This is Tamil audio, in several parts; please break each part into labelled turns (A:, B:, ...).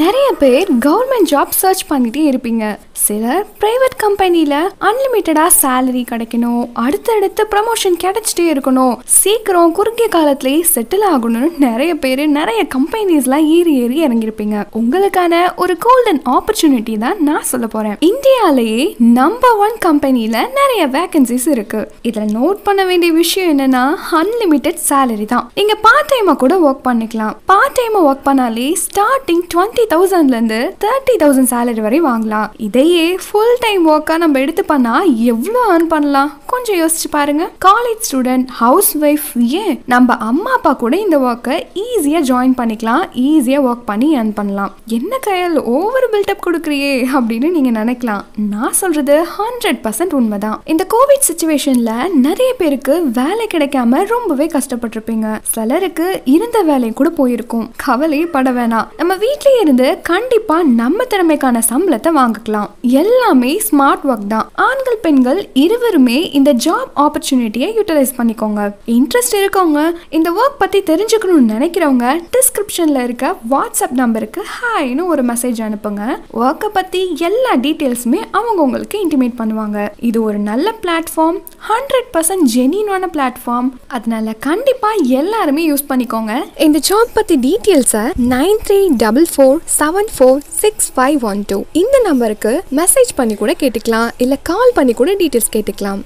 A: நிறைய பேர் கவர்மெண்ட் ஜாப் சர்ச் பண்ணிகிட்டே இருப்பீங்க சிலர் ப்ரைவேட் கம்பெனியில் அன்லிமிட்டடாக சேலரி கிடைக்கணும் அடுத்தடுத்து ப்ரமோஷன் கிடைச்சிட்டே இருக்கணும் சீக்கிரம் குறுகிய காலத்திலேயே செட்டில் ஆகணும்னு நிறைய பேர் நிறைய கம்பெனிஸ்லாம் ஏறி ஏறி இறங்கியிருப்பீங்க உங்களுக்கான ஒரு கோல்டன் ஆப்பர்ச்சுனிட்டி தான் நான் சொல்ல போகிறேன் இந்தியாலேயே நம்பர் ஒன் கம்பெனியில் நிறைய வேகன்சிஸ் இருக்குது இதில் நோட் பண்ண வேண்டிய விஷயம் என்னன்னா அன்லிமிட்டட் சேலரி தான் நீங்கள் பார்ட் டைமாக கூட ஒர்க் பண்ணிக்கலாம் பார்ட் டைமாக ஒர்க் பண்ணாலே ஸ்டார்டிங் டுவெண்ட்டி தௌசண்ட்லேருந்து தேர்ட்டி தௌசண்ட் சேலரி வரை வாங்கலாம் இதே வேலையே ஃபுல் டைம் ஒர்க்காக நம்ம எடுத்து பண்ணால் எவ்வளோ ஏர்ன் பண்ணலாம் கொஞ்சம் யோசிச்சு பாருங்க காலேஜ் ஸ்டூடெண்ட் ஹவுஸ் ஒய்ஃப் ஏன் நம்ம அம்மா அப்பா கூட இந்த ஒர்க்கை ஈஸியாக ஜாயின் பண்ணிக்கலாம் ஈஸியாக ஒர்க் பண்ணி ஏர்ன் பண்ணலாம் என்ன கையால் ஓவர் பில்டப் கொடுக்குறியே அப்படின்னு நீங்கள் நினைக்கலாம் நான் சொல்கிறது ஹண்ட்ரட் பர்சன்ட் உண்மைதான் இந்த கோவிட் சுச்சுவேஷனில் நிறைய பேருக்கு வேலை கிடைக்காம ரொம்பவே கஷ்டப்பட்டிருப்பீங்க சிலருக்கு இருந்த வேலையும் கூட போயிருக்கும் கவலை பட வேணாம் நம்ம வீட்டிலே இருந்து கண்டிப்பாக நம்ம திறமைக்கான சம்பளத்தை வாங்கிக்கலாம் எல்லாமே ஸ்மார்ட் ஒர்க் தான் ஆண்கள் பெண்கள் இருவருமே இந்த ஜாப் ஆப்பர்ச்சுனிட்டியை யூட்டிலைஸ் பண்ணிக்கோங்க இன்ட்ரெஸ்ட் இருக்கவங்க இந்த ஒர்க் பற்றி தெரிஞ்சுக்கணும்னு நினைக்கிறவங்க டிஸ்கிரிப்ஷனில் இருக்க வாட்ஸ்அப் நம்பருக்கு ஹாய்னு ஒரு மெசேஜ் அனுப்புங்க ஒர்க்கை பற்றி எல்லா டீட்டெயில்ஸுமே அவங்க உங்களுக்கு இன்டிமேட் பண்ணுவாங்க இது ஒரு நல்ல பிளாட்ஃபார்ம் ஹண்ட்ரட் பர்சன்ட் ஜெனியூனான பிளாட்ஃபார்ம் அதனால கண்டிப்பாக எல்லாருமே யூஸ் பண்ணிக்கோங்க இந்த ஜாப் பற்றி டீட்டெயில்ஸை nine three double four seven four six five one two இந்த நம்பருக்கு மெசேஜ் பண்ணி கூட கேட்டுக்கலாம் இல்லை கால் பண்ணி கூட டீட்டெயில்ஸ் கேட்டுக்கலாம்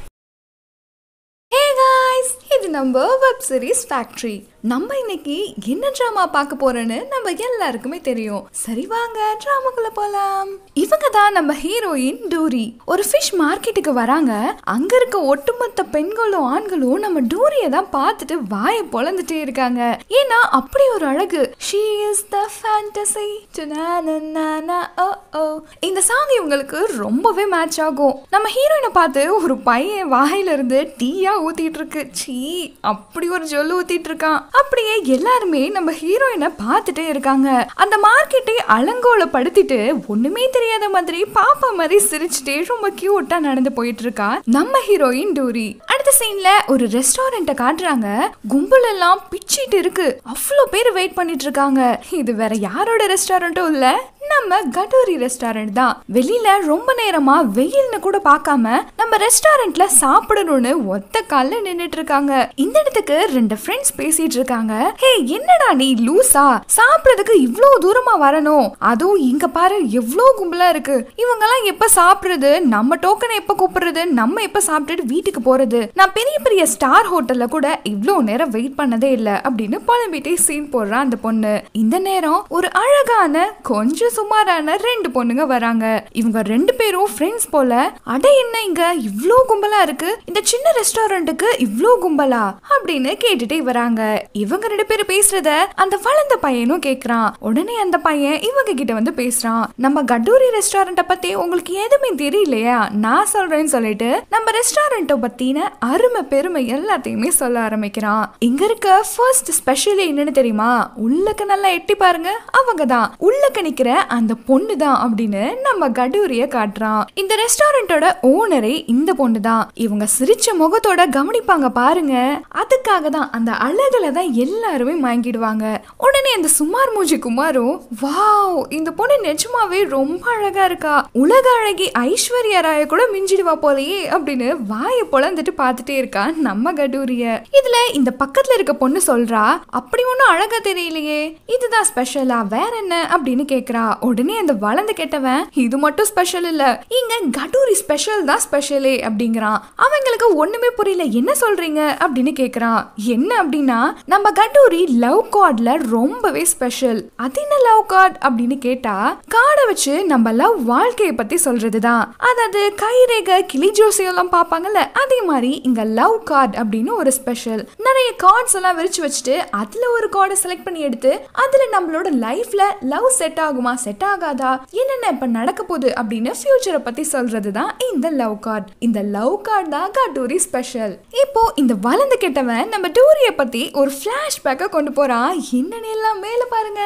A: இது நம்ம வெப் சீரிஸ் ஃபேக்ட்ரி நம்ம இன்னைக்கு என்ன ட்ராமா பார்க்க போறோன்னு நம்ம எல்லாருக்குமே தெரியும் சரி வாங்க ட்ராமாக்குள்ள போலாம் இவங்க தான் நம்ம ஹீரோயின் டூரி ஒரு ஃபிஷ் மார்க்கெட்டுக்கு வராங்க அங்க இருக்க ஒட்டுமொத்த பெண்களும் ஆண்களும் நம்ம டூரிய தான் பார்த்துட்டு வாயை பொழந்துட்டே இருக்காங்க ஏன்னா அப்படி ஒரு அழகு ஷீ இஸ் த oh இந்த சாங் இவங்களுக்கு ரொம்பவே மேட்ச் ஆகும் நம்ம ஹீரோயினை பார்த்து ஒரு பையன் வாயில இருந்து டீயா ஊத்திட்டு இருக்கு சி அப்படி ஒரு ஜொல்லு ஊத்திட்டு இருக்கான் அப்படியே எல்லாருமே நம்ம ஹீரோயினை பார்த்துட்டே இருக்காங்க அந்த மார்க்கெட்டை அலங்கோலப்படுத்திட்டு ஒண்ணுமே தெரியாத மாதிரி பாப்பா மாதிரி சிரிச்சுட்டே ரொம்ப கியூட்டா நடந்து போயிட்டு இருக்கா நம்ம ஹீரோயின் டோரி அடுத்த சீன்ல ஒரு ரெஸ்டாரண்ட்டை காட்டுறாங்க கும்பல் எல்லாம் பிச்சிட்டு இருக்கு அவ்வளோ பேர் வெயிட் பண்ணிட்டு இருக்காங்க இது வேற யாரோட ரெஸ்டாரண்ட்டும் இல்ல நம்ம கடூரி ரெஸ்டாரண்ட் தான் வெளியில ரொம்ப நேரமா வெயில்னு கூட பார்க்காம நம்ம ரெஸ்டாரண்ட்ல சாப்பிடணும்னு ஒத்த கால நின்னுட்டு இருக்காங்க இந்த இடத்துக்கு ரெண்டு ஃப்ரெண்ட்ஸ் பேசிட்டு இருக்காங்க ஹே என்னடா நீ லூசா சாப்பிடறதுக்கு இவ்வளவு தூரமா வரணும் அதுவும் இங்க பாரு எவ்வளவு கும்பலா இருக்கு இவங்க எல்லாம் எப்ப சாப்பிடுறது நம்ம டோக்கனை எப்ப கூப்பிடுறது நம்ம எப்ப சாப்பிட்டுட்டு வீட்டுக்கு போறது நான் பெரிய பெரிய ஸ்டார் ஹோட்டல்ல கூட இவ்வளவு நேரம் வெயிட் பண்ணதே இல்ல அப்படின்னு புலம்பிட்டே சீன் போடுறான் அந்த பொண்ணு இந்த நேரம் ஒரு அழகான கொஞ்சம் சுமாரான ரெண்டு பொண்ணுங்க வராங்க இவங்க ரெண்டு பேரும் ஃப்ரெண்ட்ஸ் போல அட என்ன இங்க இவ்ளோ கும்பலா இருக்கு இந்த சின்ன ரெஸ்டாரண்ட்டுக்கு இவ்ளோ கும்பலா அப்படின்னு கேட்டுட்டே வராங்க இவங்க ரெண்டு பேரும் பேசுறத அந்த வளர்ந்த பையனும் கேக்குறான் உடனே அந்த பையன் இவங்க கிட்ட வந்து பேசுறான் நம்ம கடூரி ரெஸ்டாரண்ட்டை பத்தி உங்களுக்கு எதுவுமே தெரியலையா நான் சொல்றேன்னு சொல்லிட்டு நம்ம ரெஸ்டாரண்ட்டை பத்தின அருமை பெருமை எல்லாத்தையுமே சொல்ல ஆரம்பிக்கிறான் இங்க இருக்க ஃபர்ஸ்ட் ஸ்பெஷல் என்னன்னு தெரியுமா உள்ளக்க நல்லா எட்டி பாருங்க அவங்க தான் உள்ளக்க நிக்கிற அந்த பொண்ணு தான் அப்படின்னு நம்ம கடூரிய காட்டுறான் இந்த ரெஸ்டாரண்டோட ஓனரே இந்த பொண்ணு தான் இவங்க சிரிச்ச முகத்தோட கவனிப்பாங்க பாருங்க அதுக்காக தான் அந்த அழகுல தான் எல்லாருமே மயங்கிடுவாங்க உடனே அந்த சுமார் மூஜி குமாரும் வாவ் இந்த பொண்ணு நிஜமாவே ரொம்ப அழகா இருக்கா உலக அழகி ஐஸ்வர்யா ராய கூட மிஞ்சிடுவா போலயே அப்படின்னு வாய பொழந்துட்டு பார்த்துட்டே இருக்கா நம்ம கடூரிய இதுல இந்த பக்கத்துல இருக்க பொண்ணு சொல்றா அப்படி ஒன்றும் அழகா தெரியலையே இதுதான் ஸ்பெஷலா வேற என்ன அப்படின்னு கேக்குறா உடனே அந்த வளர்ந்து கெட்டவன் இது மட்டும் ஸ்பெஷல் இல்ல இங்க கடூரி ஸ்பெஷல் தான் ஸ்பெஷலே அப்படிங்கிறான் அவங்களுக்கு ஒண்ணுமே புரியல என்ன சொல்றீங்க அப்படின்னு கேக்குறான் என்ன அப்படின்னா நம்ம கடூரி லவ் கார்ட்ல ரொம்பவே ஸ்பெஷல் அது என்ன லவ் கார்ட் அப்படின்னு கேட்டா காடை வச்சு நம்ம லவ் வாழ்க்கையை பத்தி சொல்றதுதான் அதாவது கைரேக கிளி ஜோசியெல்லாம் பார்ப்பாங்கல்ல அதே மாதிரி இங்க லவ் கார்ட் அப்படின்னு ஒரு ஸ்பெஷல் நிறைய கார்ட்ஸ் எல்லாம் விரிச்சு வச்சுட்டு அதுல ஒரு கார்டை செலக்ட் பண்ணி எடுத்து அதுல நம்மளோட லைஃப்ல லவ் செட் ஆகுமா செட் செட் ஆகாதா என்னென்ன இப்ப நடக்க போகுது அப்படின்னு ஃபியூச்சரை பத்தி சொல்றது தான் இந்த லவ் கார்டு இந்த லவ் கார்டு தான் கட்டூரி ஸ்பெஷல் இப்போ இந்த வளர்ந்து கெட்டவன் நம்ம டூரிய பத்தி ஒரு ஃப்ளாஷ்பேக்கை கொண்டு போகிறான் என்னென்னு எல்லாம் மேல பாருங்க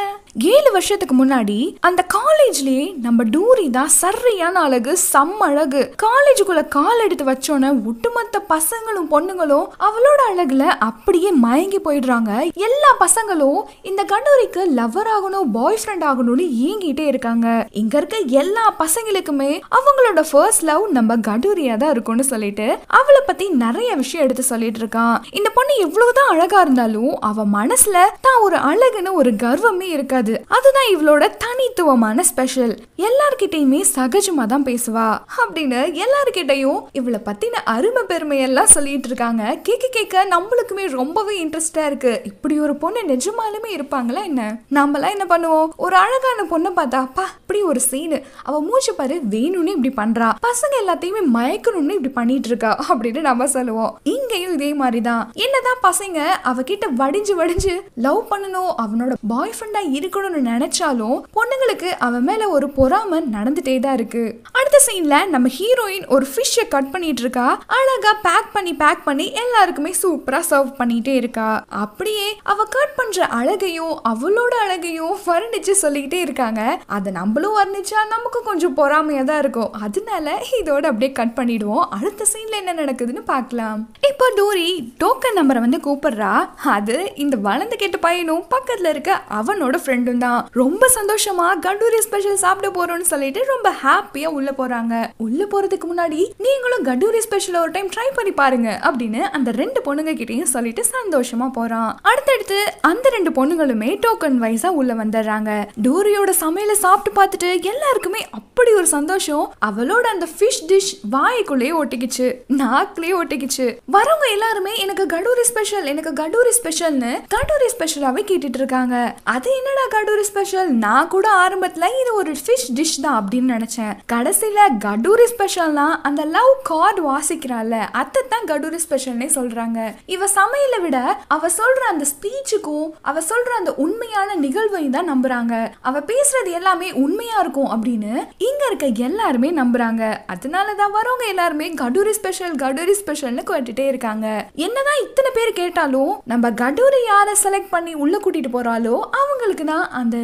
A: ஏழு வருஷத்துக்கு முன்னாடி அந்த காலேஜ்லயே நம்ம டூரி தான் சரியான அழகு சம் அழகு காலேஜுக்குள்ள கால் எடுத்து வச்சோன்ன ஒட்டுமொத்த பசங்களும் பொண்ணுங்களும் அவளோட அழகுல அப்படியே மயங்கி போயிடுறாங்க எல்லா பசங்களும் இந்த கண்டூரிக்கு லவர் ஆகணும் பாய் ஃப்ரெண்ட் ஆகணும்னு ஏங்கி பண்ணிட்டே இருக்காங்க இங்க இருக்க எல்லா பசங்களுக்குமே அவங்களோட ஃபர்ஸ்ட் லவ் நம்ம கடூரியா தான் இருக்கும்னு சொல்லிட்டு அவளை பத்தி நிறைய விஷயம் எடுத்து சொல்லிட்டு இருக்கான் இந்த பொண்ணு எவ்வளவுதான் அழகா இருந்தாலும் அவ மனசுல தான் ஒரு அழகுன்னு ஒரு கர்வமே இருக்காது அதுதான் இவளோட தனித்துவமான ஸ்பெஷல் எல்லார்கிட்டயுமே சகஜமா தான் பேசுவா அப்படின்னு எல்லார்கிட்டையும் இவளை பத்தின அருமை பெருமையெல்லாம் சொல்லிட்டு இருக்காங்க கேட்க கேட்க நம்மளுக்குமே ரொம்பவே இன்ட்ரெஸ்டா இருக்கு இப்படி ஒரு பொண்ணு நிஜமாலுமே இருப்பாங்களா என்ன நாமெல்லாம் என்ன பண்ணுவோம் ஒரு அழகான பொண்ணை பார்த்தாப்பா பார்த்தா இப்படி ஒரு சீனு அவள் மூச்சு பாரு வேணும்னு இப்படி பண்ணுறா பசங்க எல்லாத்தையுமே மயக்கணும்னு இப்படி பண்ணிட்டு இருக்கா அப்படின்னு நம்ம சொல்லுவோம் இங்கேயும் இதே மாதிரி தான் என்னதான் பசங்க அவகிட்ட வடிஞ்சு வடிஞ்சு லவ் பண்ணணும் அவனோட பாய் ஃப்ரெண்டா இருக்கணும்னு நினைச்சாலும் பொண்ணுங்களுக்கு அவன் மேல ஒரு பொறாம நடந்துட்டே தான் இருக்கு அடுத்த சீன்ல நம்ம ஹீரோயின் ஒரு ஃபிஷ்ஷை கட் பண்ணிட்டு இருக்கா அழகா பேக் பண்ணி பேக் பண்ணி எல்லாருக்குமே சூப்பரா சர்வ் பண்ணிட்டே இருக்கா அப்படியே அவ கட் பண்ற அழகையும் அவளோட அழகையும் வர்ணிச்சு சொல்லிக்கிட்டே இருக்காங்க அதை நம்மளும் வர்ணிச்சா நமக்கும் கொஞ்சம் பொறாமையா தான் இருக்கும் அதனால இதோட அப்படியே கட் பண்ணிடுவோம் அடுத்த சீன்ல என்ன நடக்குதுன்னு பார்க்கலாம் இப்போ டோரி டோக்கன் நம்பரை வந்து கூப்பிடுறா அது இந்த வளர்ந்து கேட்ட பையனும் பக்கத்துல இருக்க அவனோட ஃப்ரெண்டும் தான் ரொம்ப சந்தோஷமா கண்டூரி ஸ்பெஷல் சாப்பிட போறோம்னு சொல்லிட்டு ரொம்ப ஹாப்பியா உள்ள போறாங்க உள்ள போறதுக்கு முன்னாடி நீங்களும் கண்டூரி ஸ்பெஷல் ஒரு டைம் ட்ரை பண்ணி பாருங்க அப்படின்னு அந்த ரெண்டு பொண்ணுங்க கிட்டையும் சொல்லிட்டு சந்தோஷமா போறான் அடுத்தடுத்து அந்த ரெண்டு பொண்ணுங்களுமே டோக்கன் வைஸா உள்ள வந்துடுறாங்க டோரியோட சமையல சாப்பிட்டு பார்த்துட்டு எல்லாருக்குமே அப்படி ஒரு சந்தோஷம் அவளோட அந்த ஃபிஷ் டிஷ் வாய்க்குள்ளேயே ஒட்டிக்குச்சு நாக்குலயே ஒட்டிக்குச்சு வரவங்க எல்லாருமே எனக்கு கடூரி ஸ்பெஷல் எனக்கு கடூரி ஸ்பெஷல்னு கடூரி ஸ்பெஷலாவே கேட்டுட்டு இருக்காங்க அது என்னடா கடூரி ஸ்பெஷல் நான் கூட ஆரம்பத்துல இது ஒரு ஃபிஷ் டிஷ் தான் அப்படின்னு நினைச்சேன் கடைசியில கடூரி ஸ்பெஷல்னா அந்த லவ் கார்டு வாசிக்கிறாள்ல அத்தை தான் கடூரி ஸ்பெஷல்னே சொல்றாங்க இவ சமையலை விட அவ சொல்ற அந்த ஸ்பீச்சுக்கும் அவ சொல்ற அந்த உண்மையான நிகழ்வையும் தான் நம்புறாங்க அவ பேசுற சொல்றது எல்லாமே உண்மையா இருக்கும் அப்படின்னு இங்க இருக்க எல்லாருமே நம்புறாங்க அதனாலதான் வரவங்க எல்லாருமே கடூரி ஸ்பெஷல் கடூரி ஸ்பெஷல்னு கேட்டுட்டே இருக்காங்க என்னதான் இத்தனை பேர் கேட்டாலும் நம்ம கடூரி யார செலக்ட் பண்ணி உள்ள கூட்டிட்டு போறாலோ அவங்களுக்கு தான் அந்த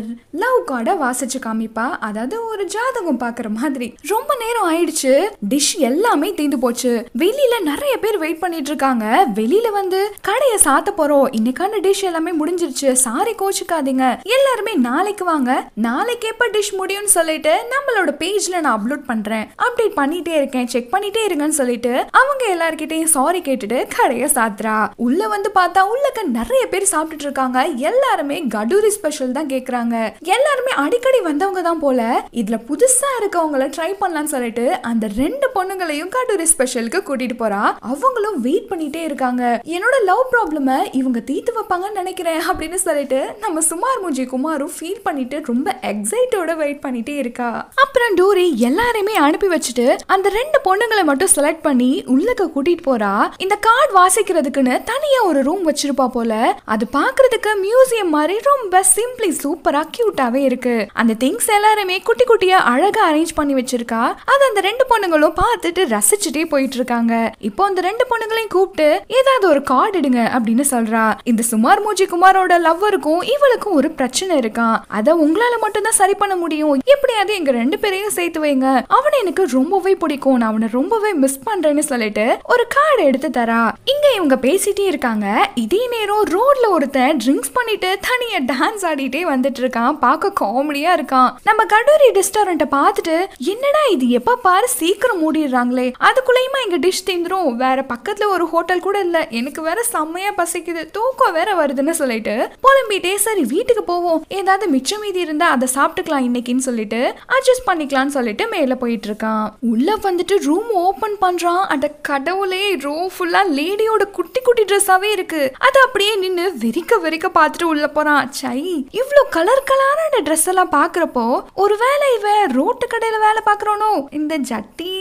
A: லவ் கார்டை வாசிச்சு காமிப்பா அதாவது ஒரு ஜாதகம் பாக்குற மாதிரி ரொம்ப நேரம் ஆயிடுச்சு டிஷ் எல்லாமே தீந்து போச்சு வெளியில நிறைய பேர் வெயிட் பண்ணிட்டு இருக்காங்க வெளியில வந்து கடையை சாத்த போறோம் இன்னைக்கான டிஷ் எல்லாமே முடிஞ்சிருச்சு சாரி கோச்சுக்காதீங்க எல்லாருமே நாளைக்கு வாங்க நாளை நாளைக்கு டிஷ் முடியும்னு சொல்லிட்டு நம்மளோட பேஜ்ல நான் அப்லோட் பண்றேன் அப்டேட் பண்ணிட்டே இருக்கேன் செக் பண்ணிட்டே இருங்கன்னு சொல்லிட்டு அவங்க எல்லார்கிட்டையும் சாரி கேட்டுட்டு கடையை சாத்துறா உள்ள வந்து பார்த்தா உள்ளக்க நிறைய பேர் சாப்பிட்டுட்டு இருக்காங்க எல்லாருமே கடூரி ஸ்பெஷல் தான் கேட்குறாங்க எல்லாருமே அடிக்கடி வந்தவங்க தான் போல இதில் புதுசாக இருக்கவங்கள ட்ரை பண்ணலான்னு சொல்லிட்டு அந்த ரெண்டு பொண்ணுங்களையும் கடூரி ஸ்பெஷலுக்கு கூட்டிட்டு போறா அவங்களும் வெயிட் பண்ணிட்டே இருக்காங்க என்னோட லவ் ப்ராப்ளம இவங்க தீர்த்து வைப்பாங்கன்னு நினைக்கிறேன் அப்படின்னு சொல்லிட்டு நம்ம சுமார் முஜி குமாரும் ஃபீல் பண்ணிட்டு ரொம்ப எக் எக்ஸைட்டோட வெயிட் பண்ணிட்டே இருக்கா அப்புறம் டோரி எல்லாரையுமே அனுப்பி வச்சுட்டு அந்த ரெண்டு பொண்ணுங்களை மட்டும் செலக்ட் பண்ணி உள்ளக்க கூட்டிட்டு போறா இந்த கார்டு வாசிக்கிறதுக்குன்னு தனியா ஒரு ரூம் வச்சிருப்பா போல அது பாக்குறதுக்கு மியூசியம் மாதிரி ரொம்ப சிம்பிளி சூப்பரா கியூட்டாவே இருக்கு அந்த திங்ஸ் எல்லாருமே குட்டி குட்டியா அழகா அரேஞ்ச் பண்ணி வச்சிருக்கா அது அந்த ரெண்டு பொண்ணுங்களும் பார்த்துட்டு ரசிச்சுட்டே போயிட்டு இருக்காங்க இப்போ அந்த ரெண்டு பொண்ணுங்களையும் கூப்பிட்டு ஏதாவது ஒரு கார்டு எடுங்க அப்படின்னு சொல்றா இந்த சுமார் மூஜி குமாரோட லவ்வருக்கும் இவளுக்கும் ஒரு பிரச்சனை இருக்கான் அத உங்களால மட்டும் தான் சரி பண்ண முடியும் எப்படியாவது எங்க ரெண்டு பேரையும் சேர்த்து வைங்க அவனை எனக்கு ரொம்பவே பிடிக்கும் நான் அவனை ரொம்பவே மிஸ் பண்றேன்னு சொல்லிட்டு ஒரு கார்டு எடுத்து தரா இங்க இவங்க பேசிட்டே இருக்காங்க இதே நேரம் ரோட்ல ஒருத்தன் ட்ரிங்க்ஸ் பண்ணிட்டு தனியா டான்ஸ் ஆடிட்டே வந்துட்டு இருக்கான் பார்க்க காமெடியா இருக்கான் நம்ம கடூரி ரெஸ்டாரண்ட பார்த்துட்டு என்னடா இது எப்ப பாரு சீக்கிரம் மூடிடுறாங்களே அதுக்குள்ளயுமா எங்க டிஷ் தீந்துரும் வேற பக்கத்துல ஒரு ஹோட்டல் கூட இல்ல எனக்கு வேற செம்மையா பசிக்குது தூக்கம் வேற வருதுன்னு சொல்லிட்டு புலம்பிட்டே சரி வீட்டுக்கு போவோம் ஏதாவது மிச்சம் மீதி இருந்தா அதை சாப்பிட்டுக்கலாம் இன்னைக்குன்னு சொல்லிட்டு அட்ஜஸ்ட் பண்ணிக்கலாம்னு சொல்லிட்டு மேலே போயிட்டு இருக்கான் உள்ள வந்துட்டு ரூம் ஓபன் பண்றான் அந்த கடவுளே ரூம் ஃபுல்லா லேடியோட குட்டி குட்டி ட்ரெஸ்ஸாவே இருக்கு அது அப்படியே நின்று வெறிக்க வெறிக்க பார்த்துட்டு உள்ள போறான் சை இவ்வளோ கலர் கலரான ட்ரெஸ் எல்லாம் பாக்குறப்போ ஒருவேளை இவன் ரோட்டு கடையில வேலை பாக்குறானோ இந்த ஜட்டி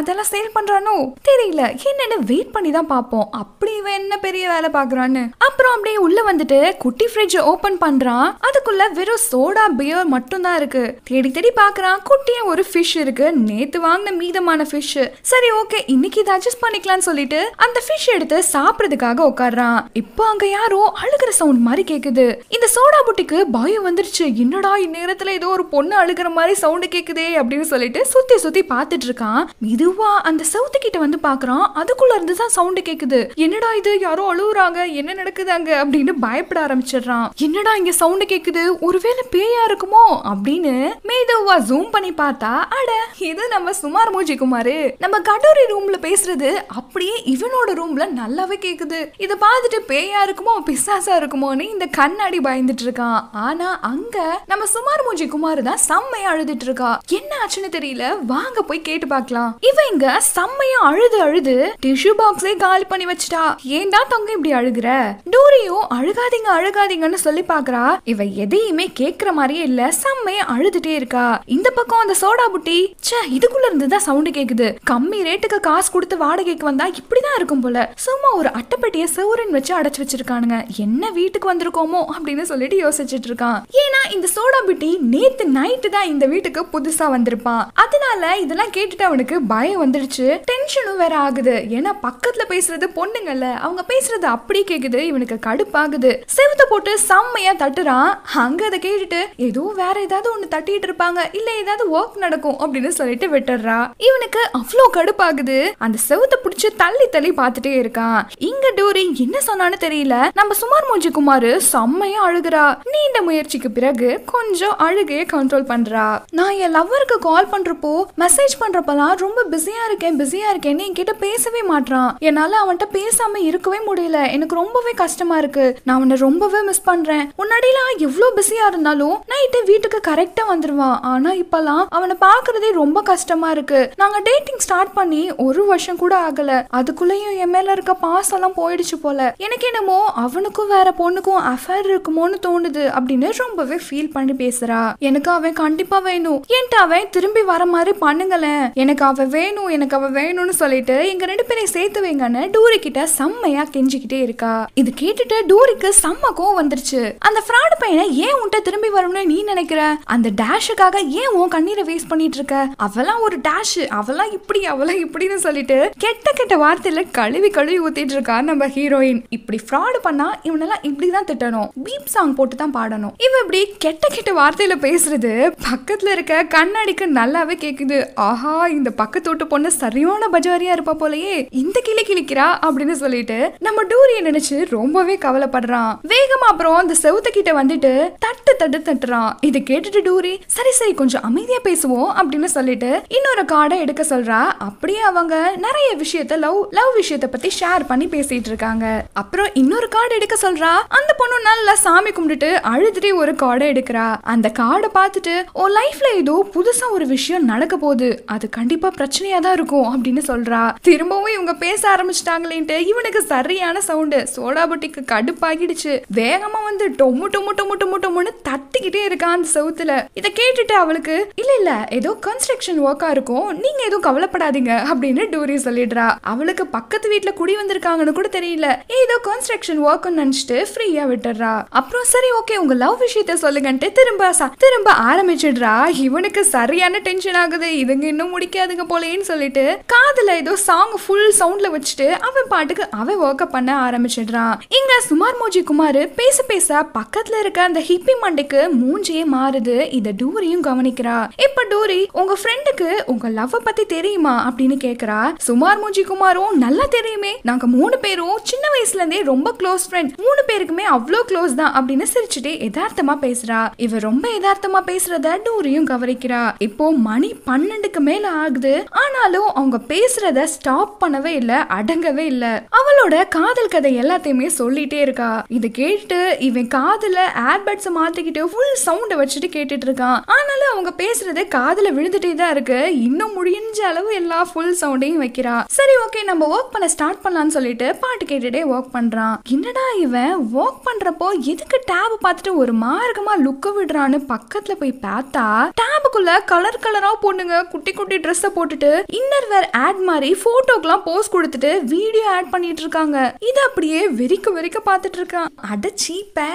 A: அதெல்லாம் சேல் பண்றானோ தெரியல என்னன்னு வெயிட் பண்ணி தான் பார்ப்போம் அப்படி இவன் என்ன பெரிய வேலை பாக்குறான்னு அப்புறம் அப்படியே உள்ள வந்துட்டு குட்டி ஃப்ரிட்ஜ் ஓபன் பண்றான் அதுக்குள்ள வெறும் சோடா மட்டும் மட்டும்தான் இருக்கு தேடி தேடி பாக்குறான் குட்டியா ஒரு ஃபிஷ் இருக்கு நேத்து வாங்கின மீதமான ஃபிஷ் சரி ஓகே இன்னைக்கு இதை அட்ஜஸ்ட் பண்ணிக்கலாம்னு சொல்லிட்டு அந்த ஃபிஷ் எடுத்து சாப்பிடுறதுக்காக உட்காடுறான் இப்போ அங்க யாரோ அழுகிற சவுண்ட் மாதிரி கேக்குது இந்த சோடா புட்டிக்கு பயம் வந்துருச்சு என்னடா இந்நேரத்துல ஏதோ ஒரு பொண்ணு அழுகிற மாதிரி சவுண்டு கேக்குதே அப்படின்னு சொல்லிட்டு சுத்தி சுத்தி பாத்துட்டு இருக்கான் மெதுவா அந்த சவுத்து கிட்ட வந்து பாக்குறான் அதுக்குள்ள இருந்து தான் கேக்குது என்னடா இது யாரோ அழுகுறாங்க என்ன நடக்குது அங்க அப்படின்னு பயப்பட ஆரம்பிச்சிடுறான் என்னடா இங்க சவுண்ட் கேக்குது ஒருவேளை பேயா இருக்குமோ அப்படின்னு மெதுவா ஜூம் பண்ணி பார்த்தா அட இது நம்ம சுமார் மூஜி குமார் நம்ம கடோரி ரூம்ல பேசுறது அப்படியே இவனோட ரூம்ல நல்லாவே கேக்குது இதை பார்த்துட்டு பேயா இருக்குமோ பிசாசா இருக்குமோன்னு இந்த கண்ணாடி பயந்துட்டு இருக்கான் ஆனா அங்க நம்ம சுமார் மூஜி குமார் தான் செம்மையா அழுதுட்டு இருக்கா என்ன ஆச்சுன்னு தெரியல வாங்க போய் கேட்டு பார்க்கலாம் இவ இங்க செம்மையா அழுது அழுது டிஷ்யூ பாக்ஸே காலி பண்ணி வச்சுட்டா ஏன்டா தொங்க இப்படி அழுகுற டூரியும் அழுகாதீங்க அழுகாதீங்கன்னு சொல்லி பாக்குறா இவ எதையுமே கேக்குற மாதிரியே இல்ல செம்மையா அழுதுட்டே இருக்கா இந்த பக்கம் அந்த சோடா புட்டி சே இதுக்குள்ள இருந்து தான் சவுண்டு கேக்குது கம்மி ரேட்டுக்கு காசு கொடுத்து வாடகைக்கு வந்தா இப்படிதான் இருக்கும் போல சும்மா ஒரு அட்டைப்பெட்டியை சவுரின் வச்சு அடைச்சு வச்சிருக்கானுங்க என்ன வீட்டுக்கு வந்திருக்கோமோ அப்படின்னு சொல்லிட்டு யோசிச்சுட்டு இருக்கான் ஏன்னா இந்த சோடா புட்டி நேத்து நைட்டு தான் இந்த வீட்டுக்கு புதுசா வந்திருப்பான் அதனால இதெல்லாம் கேட்டுட்டு அவனுக்கு பயம் வந்துடுச்சு டென்ஷனும் வேற ஆகுது ஏன்னா பக்கத்துல பேசுறது பொண்ணுங்கல்ல அவங்க பேசுறது அப்படியே கேக்குது இவனுக்கு கடுப்பாகுது செவத்தை போட்டு செம்மையா தட்டுறான் அங்க அதை கேட்டுட்டு ஏதோ வேற ஏதாவது ஒண்ணு தட்டிட்டு இருப்பாங்க இல்ல ஏதாவது ஒர்க் நடக்கும் அப்படின்னு சொல்லிட்டு விட்டுடுறா இவனுக்கு அவ்வளோ கடுப்பாகுது அந்த செவத்தை பிடிச்சி தள்ளி தள்ளி பார்த்துட்டே இருக்கான் இங்க டோரி என்ன சொன்னான்னு தெரியல நம்ம சுமார் மூஞ்சி குமார் செம்மையா அழுகுறா நீண்ட முயற்சிக்கு பிறகு கொஞ்சம் அழுகையை கண்ட்ரோல் பண்றா நான் என் லவ்வருக்கு கால் பண்றப்போ மெசேஜ் பண்றப்பெல்லாம் ரொம்ப பிஸியா இருக்கேன் பிஸியா இருக்கேன் என்கிட்ட பேசவே மாட்டான் என்னால அவன்கிட்ட பேசாம இருக்கவே முடியல எனக்கு ரொம்பவே கஷ்டமா இருக்கு நான் உன்னை ரொம்பவே மிஸ் பண்றேன் எல்லாம் எவ்வளவு பிஸியா இருந்தாலும் நான் நைட்டு வீட்டுக்கு கரெக்டாக வந்துடுவான் ஆனால் இப்போல்லாம் அவனை பார்க்குறதே ரொம்ப கஷ்டமாக இருக்குது நாங்கள் டேட்டிங் ஸ்டார்ட் பண்ணி ஒரு வருஷம் கூட ஆகலை அதுக்குள்ளேயும் என் மேலே இருக்க பாசெல்லாம் போயிடுச்சு போல எனக்கு என்னமோ அவனுக்கும் வேற பொண்ணுக்கும் அஃபேர் இருக்குமோன்னு தோணுது அப்படின்னு ரொம்பவே ஃபீல் பண்ணி பேசுகிறா எனக்கு அவன் கண்டிப்பாக வேணும் என்கிட்ட அவன் திரும்பி வர மாதிரி பண்ணுங்களேன் எனக்கு அவன் வேணும் எனக்கு அவன் வேணும்னு சொல்லிட்டு எங்கள் ரெண்டு பேரையும் சேர்த்து வைங்கன்னு டூரி கிட்ட செம்மையாக கெஞ்சிக்கிட்டே இருக்கா இது கேட்டுட்டு டூரிக்கு செம்ம கோவம் வந்துருச்சு அந்த ஃப்ராடு பையனை ஏன் உன்ட்ட திரும்பி வரணும்னு நீ நினைக்கிற அந்த டேஷுக்காக ஏன் உன் கண்ணீரை வேஸ்ட் பண்ணிட்டு இருக்க அவெல்லாம் ஒரு டேஷ் அவெல்லாம் இப்படி அவெல்லாம் இப்படின்னு சொல்லிட்டு கெட்ட கெட்ட வார்த்தையில கழுவி கழுவி ஊத்திட்டு இருக்கா நம்ம ஹீரோயின் இப்படி ஃப்ராடு பண்ணா இவனெல்லாம் இப்படிதான் திட்டணும் பீப் சாங் போட்டு தான் பாடணும் இவ இப்படி கெட்ட கெட்ட வார்த்தையில பேசுறது பக்கத்துல இருக்க கண்ணாடிக்கு நல்லாவே கேக்குது ஆஹா இந்த பக்கத்து வீட்டு பொண்ணு சரியான பஜாரியா இருப்பா போலயே இந்த கிளி கிளிக்கிறா அப்படின்னு சொல்லிட்டு நம்ம டூரிய நினைச்சு ரொம்பவே கவலைப்படுறான் வேகமா அப்புறம் அந்த செவுத்த கிட்ட வந்துட்டு தட்டு தட்டு தட்டுறான் இதை கேட்டுட்டு டூரி சரி சரி கொஞ்சம் அமைதியா பேசுவோம் அப்படின்னு சொல்லிட்டு இன்னொரு கார்டை எடுக்க சொல்றா அப்படியே அவங்க நிறைய விஷயத்த லவ் லவ் விஷயத்த பத்தி ஷேர் பண்ணி பேசிட்டு இருக்காங்க அப்புறம் இன்னொரு கார்டு எடுக்க சொல்றா அந்த பொண்ணு நல்லா சாமி கும்பிட்டுட்டு அழுதுட்டு ஒரு கார்டை எடுக்கிறா அந்த கார்டை பார்த்துட்டு ஓ லைஃப்ல ஏதோ புதுசா ஒரு விஷயம் நடக்க போகுது அது கண்டிப்பா பிரச்சனையா தான் இருக்கும் அப்படின்னு சொல்றா திரும்பவும் இவங்க பேச ஆரம்பிச்சிட்டாங்களேன்ட்டு இவனுக்கு சரியான சவுண்டு சோடா பொட்டிக்கு கடுப்பாகிடுச்சு வேகமா வந்து டொம்மு டொம்மு டொம்மு டொம்மு டொம்முன்னு தட்டிக்கிட்டே போயிட்டே இருக்கான் அந்த சவுத்துல இதை கேட்டுட்டு அவளுக்கு இல்ல இல்ல ஏதோ கன்ஸ்ட்ரக்ஷன் ஒர்க்கா இருக்கும் நீங்க எதுவும் கவலைப்படாதீங்க அப்படின்னு டூரி சொல்லிடுறா அவளுக்கு பக்கத்து வீட்டுல குடி வந்திருக்காங்கன்னு கூட தெரியல ஏதோ கன்ஸ்ட்ரக்ஷன் ஒர்க் நினைச்சிட்டு ஃப்ரீயா விட்டுறா அப்புறம் சரி ஓகே உங்க லவ் விஷயத்த சொல்லுங்கன்ட்டு திரும்ப திரும்ப ஆரம்பிச்சிடுறா இவனுக்கு சரியான டென்ஷன் ஆகுது இதுங்க இன்னும் முடிக்காதுங்க போலேன்னு சொல்லிட்டு காதுல ஏதோ சாங் ஃபுல் சவுண்ட்ல வச்சுட்டு அவன் பாட்டுக்கு அவன் ஒர்க் பண்ண ஆரம்பிச்சிடுறான் இங்க சுமார் மோஜி குமார் பேச பேச பக்கத்துல இருக்க அந்த ஹிப்பி மண்டைக்கு மூஞ்சியே மாறுது இதை டூரியும் கவனிக்கிறா இப்ப டூரி உங்க ஃப்ரெண்டுக்கு உங்க லவ் பத்தி தெரியுமா அப்படின்னு கேக்குறா சுமார் மூஞ்சி குமாரும் நல்லா தெரியுமே நாங்க மூணு பேரும் சின்ன வயசுல இருந்தே ரொம்ப க்ளோஸ் ஃப்ரெண்ட் மூணு பேருக்குமே அவ்வளோ க்ளோஸ் தான் அப்படின்னு சிரிச்சுட்டு எதார்த்தமா பேசுறா இவ ரொம்ப எதார்த்தமா பேசுறத டூரியும் கவனிக்கிறா இப்போ மணி பன்னெண்டுக்கு மேல ஆகுது ஆனாலும் அவங்க பேசுறத ஸ்டாப் பண்ணவே இல்ல அடங்கவே இல்ல அவளோட காதல் கதை எல்லாத்தையுமே சொல்லிட்டே இருக்கா இது கேட்டு இவன் காதல ஏர்பட்ஸ் மாத்திக்கிட்டு ஃபுல் சவுண்டை வச்சுட்டு கேட்டுட்டு இருக்கான் ஆனாலும் அவங்க பேசுறது காதில் விழுந்துட்டே தான் இருக்கு இன்னும் முடிஞ்ச அளவு எல்லா ஃபுல் சவுண்டையும் வைக்கிறா சரி ஓகே நம்ம ஒர்க் பண்ண ஸ்டார்ட் பண்ணலாம்னு சொல்லிட்டு பாட்டு கேட்டுட்டே ஒர்க் பண்றான் என்னடா இவன் ஒர்க் பண்றப்போ எதுக்கு டேப் பார்த்துட்டு ஒரு மார்க்கமா லுக்க விடுறான்னு பக்கத்துல போய் பார்த்தா டேபுக்குள்ள கலர் கலரா பொண்ணுங்க குட்டி குட்டி ட்ரெஸ்ஸை போட்டுட்டு இன்னர் வேர் ஆட் மாதிரி போட்டோக்கெல்லாம் போஸ் கொடுத்துட்டு வீடியோ ஆட் பண்ணிட்டு இருக்காங்க இது அப்படியே வெறிக்க வெறிக்க பார்த்துட்டு இருக்கான் அட சீப்ப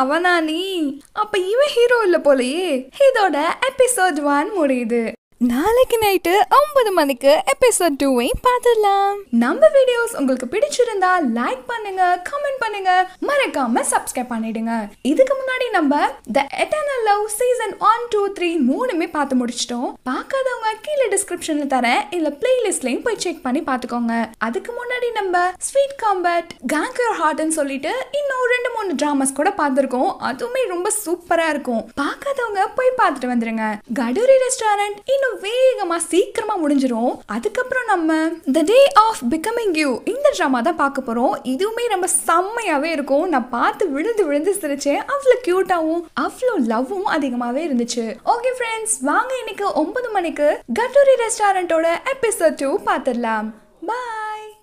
A: அவனா நீ அப்போ இவன் ஹீரோ இல்ல போலயே இதோட எபிசோட் ஒன் முடியுது நாளைக்கு நைட்டு ஒன்பது மணிக்கு எபிசோட் டூவை பார்த்துடலாம் நம்ம வீடியோஸ் உங்களுக்கு பிடிச்சிருந்தா லைக் பண்ணுங்க கமெண்ட் பண்ணுங்க மறக்காம சப்ஸ்கிரைப் பண்ணிடுங்க இதுக்கு முன்னாடி நம்ம the eternal love season one two three மூணுமே பார்த்து முடிச்சிட்டோம் பார்க்காதவங்க கீழே டிஸ்கிரிப்ஷன்ல தரேன் இல்ல பிளேலிஸ்ட்லயும் போய் செக் பண்ணி பார்த்துக்கோங்க அதுக்கு முன்னாடி நம்ம ஸ்வீட் காம்பேட் கேங்க் யோர் ஹார்ட்னு சொல்லிட்டு இன்னும் ரெண்டு மூணு டிராமாஸ் கூட பார்த்துருக்கோம் அதுவுமே ரொம்ப சூப்பரா இருக்கும் பார்க்காதவங்க போய் பார்த்துட்டு வந்துருங்க கடூரி ரெஸ்டாரண்ட் இன்னும் வேகமாக சீக்கிரமாக முடிஞ்சிடும் அதுக்கப்புறம் நம்ம the day of becoming you இந்த ட்ராமா தான் பார்க்க போகிறோம் இதுவுமே நம்ம செம்மையாகவே இருக்கும் நான் பார்த்து விழுந்து விழுந்து சிரிச்சேன் அவ்வளோ க்யூட்டாகவும் அவ்வளோ லவ்வும் அதிகமாகவே இருந்துச்சு ஓகே ஃப்ரெண்ட்ஸ் வாங்க இன்னைக்கு ஒன்பது மணிக்கு கட்டுரி ரெஸ்டாரண்ட்டோட எபிசோட் டூ பார்த்துடலாம் பாய்